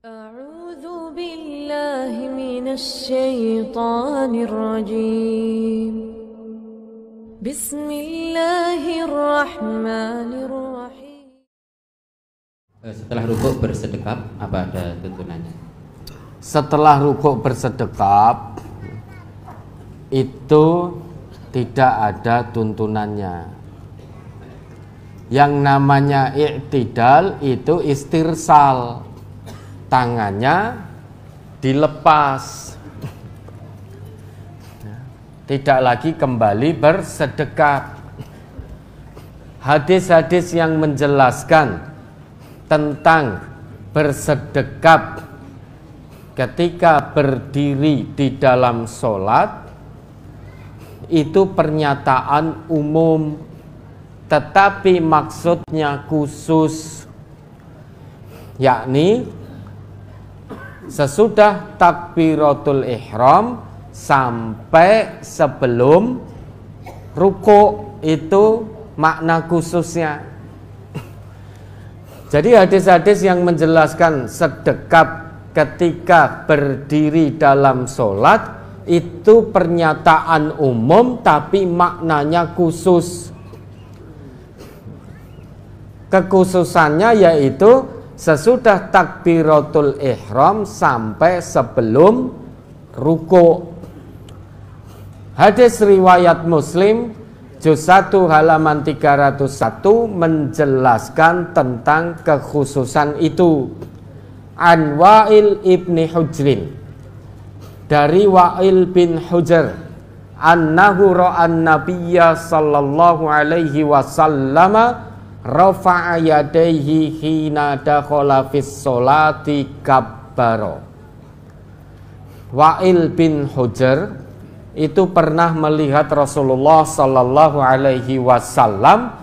أعوذ بالله من الشيطان الرجيم بسم الله الرحمن الرحيم Setelah rukuk bersedekap, apa ada tuntunannya? Setelah rukuk bersedekap, itu tidak ada tuntunannya. Yang namanya iktidal itu istirsal tangannya dilepas tidak lagi kembali bersedekah hadis-hadis yang menjelaskan tentang bersedekap ketika berdiri di dalam sholat itu pernyataan umum tetapi maksudnya khusus yakni sesudah takbiratul ihram sampai sebelum ruku itu makna khususnya. Jadi hadis-hadis yang menjelaskan sedekap ketika berdiri dalam sholat itu pernyataan umum tapi maknanya khusus. Kekhususannya yaitu sesudah takbiratul ihram sampai sebelum ruku. Hadis riwayat Muslim juz 1 halaman 301 menjelaskan tentang kekhususan itu. An Wa'il ibni Hujrin dari Wa'il bin Hujr annahu ra'an nabiyya sallallahu alaihi wasallama rafa'a yadayhi hina dakhala fis sholati kabbara Wa'il bin Hujar itu pernah melihat Rasulullah Sallallahu Alaihi Wasallam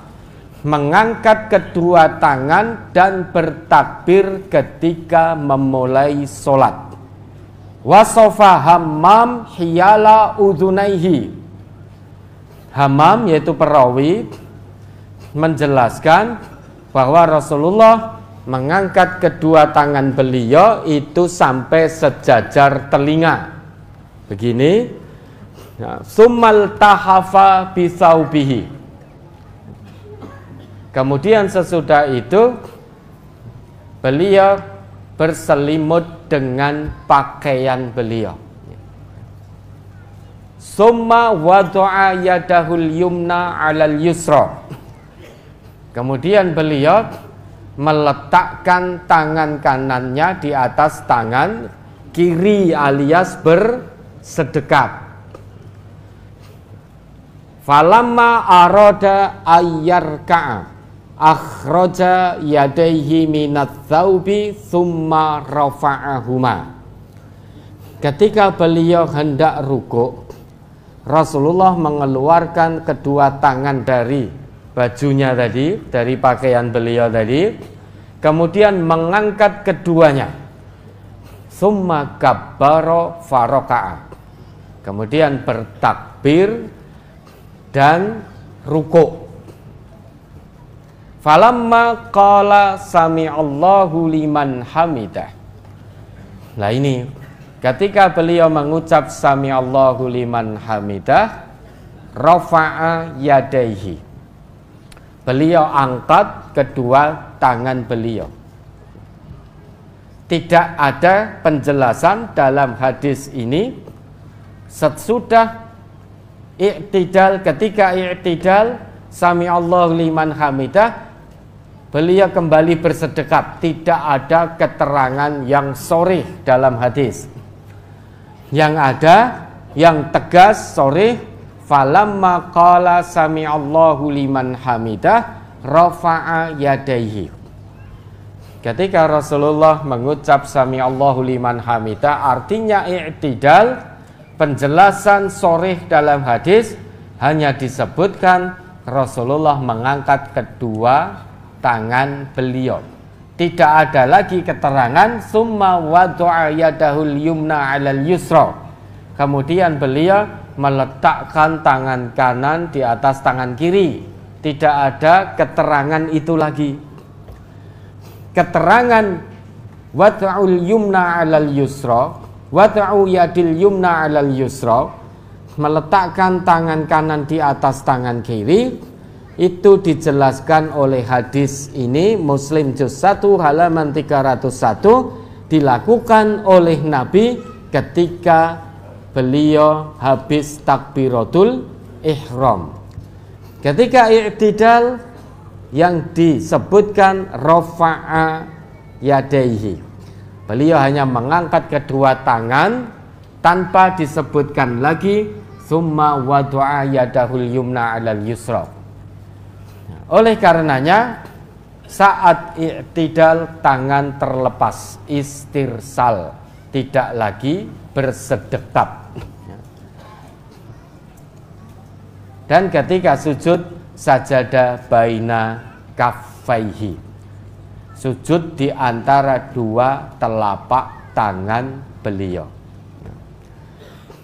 mengangkat kedua tangan dan bertakbir ketika memulai solat. Wasofa Hammam hiyala udunaihi. Hammam yaitu perawi menjelaskan bahwa Rasulullah mengangkat kedua tangan beliau itu sampai sejajar telinga. Begini, nah, sumal tahafa bisaubihi. Kemudian sesudah itu beliau berselimut dengan pakaian beliau. Summa wadu'a yadahul yumna alal yusra Kemudian beliau meletakkan tangan kanannya di atas tangan kiri alias bersedekap. Falamma aroda ayyarka akhroja yadehi minat thawbi thumma rafa'ahuma ketika beliau hendak rukuk, Rasulullah mengeluarkan kedua tangan dari bajunya tadi, dari pakaian beliau tadi, kemudian mengangkat keduanya. Summa kabbaro faroka'a. Kemudian bertakbir dan ruko. Falamma qala sami'allahu liman hamidah. Nah ini ketika beliau mengucap sami'allahu liman hamidah rafa'a yadaihi beliau angkat kedua tangan beliau. Tidak ada penjelasan dalam hadis ini sesudah i'tidal ketika i'tidal sami Allah liman hamidah beliau kembali bersedekap tidak ada keterangan yang sore dalam hadis yang ada yang tegas sore falamma qala sami'allahu liman hamidah rafa'a yadaihi ketika Rasulullah mengucap sami'allahu liman hamidah artinya i'tidal penjelasan sorih dalam hadis hanya disebutkan Rasulullah mengangkat kedua tangan beliau tidak ada lagi keterangan summa wadu'a yadahul yumna alal yusra kemudian beliau meletakkan tangan kanan di atas tangan kiri. Tidak ada keterangan itu lagi. Keterangan wata'ul yumna 'alal yusra, wata'u yadil yumna 'alal yusra, meletakkan tangan kanan di atas tangan kiri itu dijelaskan oleh hadis ini Muslim juz 1 halaman 301 dilakukan oleh Nabi ketika beliau habis takbiratul ihram. Ketika i'tidal yang disebutkan rafa'a yadaihi. Beliau hanya mengangkat kedua tangan tanpa disebutkan lagi summa wada'a yadahul yumna alal yusra. Oleh karenanya saat i'tidal tangan terlepas istirsal tidak lagi bersedekap dan ketika sujud sajadah baina kafaihi sujud di antara dua telapak tangan beliau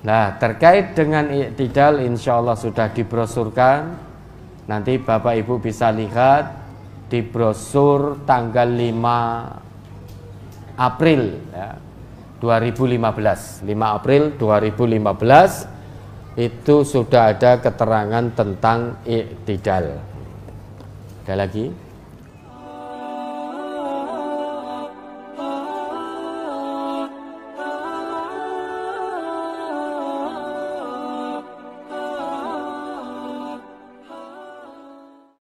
Nah terkait dengan iktidal insya Allah sudah dibrosurkan Nanti Bapak Ibu bisa lihat di brosur tanggal 5 April ya, 2015 5 April 2015 itu sudah ada keterangan tentang iktidal. Ada lagi?